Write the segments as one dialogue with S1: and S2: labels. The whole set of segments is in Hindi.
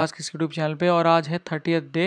S1: आज किस यूट्यूब चैनल पे और आज है थर्टियथ डे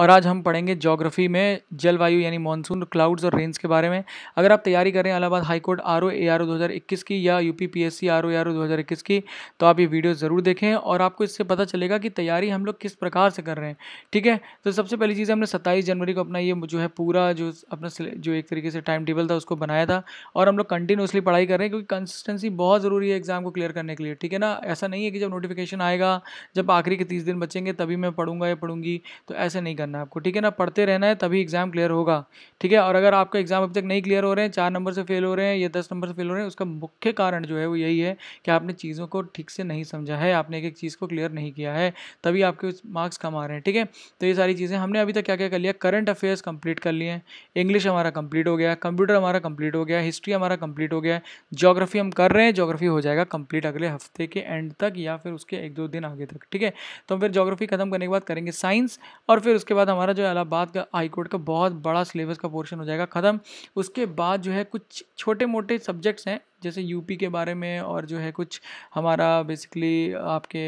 S1: और आज हम पढ़ेंगे जोग्राफी में जलवायु यानी मानसून क्लाउड्स और रेन्स के बारे में अगर आप तैयारी कर रहे हैं high court R O A R O दो हज़ार इक्कीस की या U P P S C R O R O दो की तो आप ये वीडियो ज़रूर देखें और आपको इससे पता चलेगा कि तैयारी हम लोग किस प्रकार से कर रहे हैं ठीक है तो सबसे पहली चीज़ हमने सत्ताईस जनवरी को अपना ये जो है पूरा जो अपना जो एक तरीके से टाइम टेबल था उसको बनाया था और हम लोग कंटिन्यूसली पढ़ाई कर रहे हैं क्योंकि कंसिस्टेंसी बहुत ज़रूरी है एग्ज़ाम को क्लियर करने के लिए ठीक है ना ऐसा नहीं है कि जब नोटिफिकेशन आएगा जब आखिरी के तीस दिन बचेंगे तभी मैं पढ़ूंगा या पढ़ूंगी तो ऐसे नहीं करना आपको ठीक है ना पढ़ते रहना है तभी एग्ज़ाम क्लियर होगा ठीक है और अगर आपका एग्ज़ाम अभी तक नहीं क्लियर हो रहे हैं चार नंबर से फेल हो रहे हैं या दस नंबर से फेल हो रहे हैं उसका मुख्य कारण जो है वो यही है कि आपने चीज़ों को ठीक से नहीं समझा है आपने एक एक चीज़ को क्लियर नहीं किया है तभी आपके मार्क्स कम आ रहे हैं ठीक है तो ये सारी चीज़ें हमने अभी तक क्या क्या कर लिया करंट अफेयर्स कंप्लीट कर लिए हैं इंग्लिश हमारा कंप्लीट हो गया कंप्यूटर हमारा कंप्लीट हो गया हिस्ट्री हमारा कंप्लीट हो गया जोग्राफी हम कर रहे हैं जोग्राफी हो जाएगा कंप्लीट अगले हफ्ते के एंड तक या फिर उसके एक दो दिन आगे तक ठीक है तो हम तो फिर जोग्राफी खत्म करने के बाद करेंगे साइंस और फिर उसके बाद हमारा जो है इलाहाबाद का हाई कोर्ट का बहुत बड़ा सिलेबस का पोर्शन हो जाएगा ख़त्म उसके बाद जो है कुछ छोटे मोटे सब्जेक्ट्स हैं जैसे यूपी के बारे में और जो है कुछ हमारा बेसिकली आपके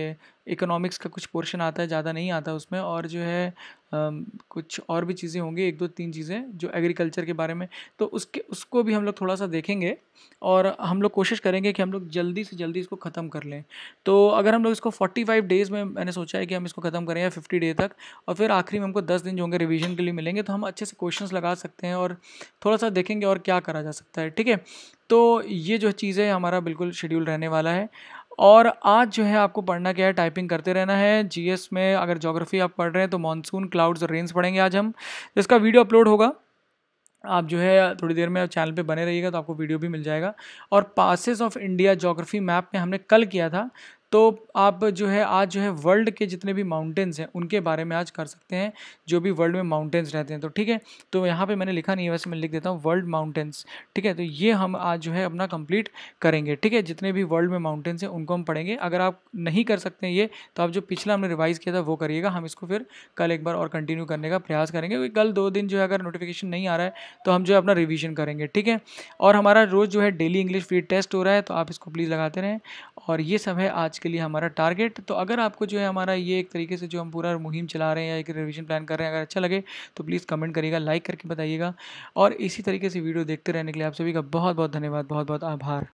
S1: इकोनॉमिक्स का कुछ पोर्शन आता है ज़्यादा नहीं आता उसमें और जो है कुछ और भी चीज़ें होंगी एक दो तीन चीज़ें जो एग्रीकल्चर के बारे में तो उसके उसको भी हम लोग थोड़ा सा देखेंगे और हम लोग कोशिश करेंगे कि हम लोग जल्दी से जल्दी इसको ख़त्म कर लें तो अगर हम लोग इसको फोर्टी फाइव डेज़ में मैंने सोचा है कि हम इसको ख़त्म करें या फिफ्टी डे तक और फिर आखिरी में हमको दस दिन जो होंगे रिविज़न के लिए मिलेंगे तो हम अच्छे से क्वेश्चन लगा सकते हैं और थोड़ा सा देखेंगे और क्या करा जा सकता है ठीक है तो ये जो चीज़ है हमारा बिल्कुल शेड्यूल रहने वाला है और आज जो है आपको पढ़ना क्या है टाइपिंग करते रहना है जीएस में अगर जोग्राफी आप पढ़ रहे हैं तो मानसून क्लाउड्स और रेन्स पढ़ेंगे आज हम जिसका वीडियो अपलोड होगा आप जो है थोड़ी देर में चैनल पे बने रहिएगा तो आपको वीडियो भी मिल जाएगा और passes of India geography map में हमने कल किया था तो आप जो है आज जो है वर्ल्ड के जितने भी माउंटेन्स हैं उनके बारे में आज कर सकते हैं जो भी वर्ल्ड में माउंटेन्स रहते हैं तो ठीक है तो यहाँ पे मैंने लिखा नहीं है वैसे मैं लिख देता हूँ वर्ल्ड माउंटेन्स ठीक है तो ये हम आज जो है अपना कंप्लीट करेंगे ठीक है जितने भी वर्ल्ड में माउंटेन्स हैं उनको हम पढ़ेंगे अगर आप नहीं कर सकते हैं ये तो आप जो पिछला हमने रिवाइज़ किया था वो करिएगा हम इसको फिर कल एक बार और कंटिन्यू करने का प्रयास करेंगे क्योंकि कल दो दिन जो है अगर नोटिफिकेशन नहीं आ रहा है तो हम जो है अपना रिविजन करेंगे ठीक है और हमारा रोज़ जो है डेली इंग्लिश फ्री टेस्ट हो रहा है तो आप इसको प्लीज़ लगाते रहें और ये सब है आज के लिए हमारा टारगेट तो अगर आपको जो है हमारा ये एक तरीके से जो हम पूरा मुहिम चला रहे हैं या एक रिविजन प्लान कर रहे हैं अगर अच्छा लगे तो प्लीज़ कमेंट करिएगा लाइक करके बताइएगा और इसी तरीके से वीडियो देखते रहने के लिए आप सभी का बहुत बहुत धन्यवाद बहुत बहुत आभार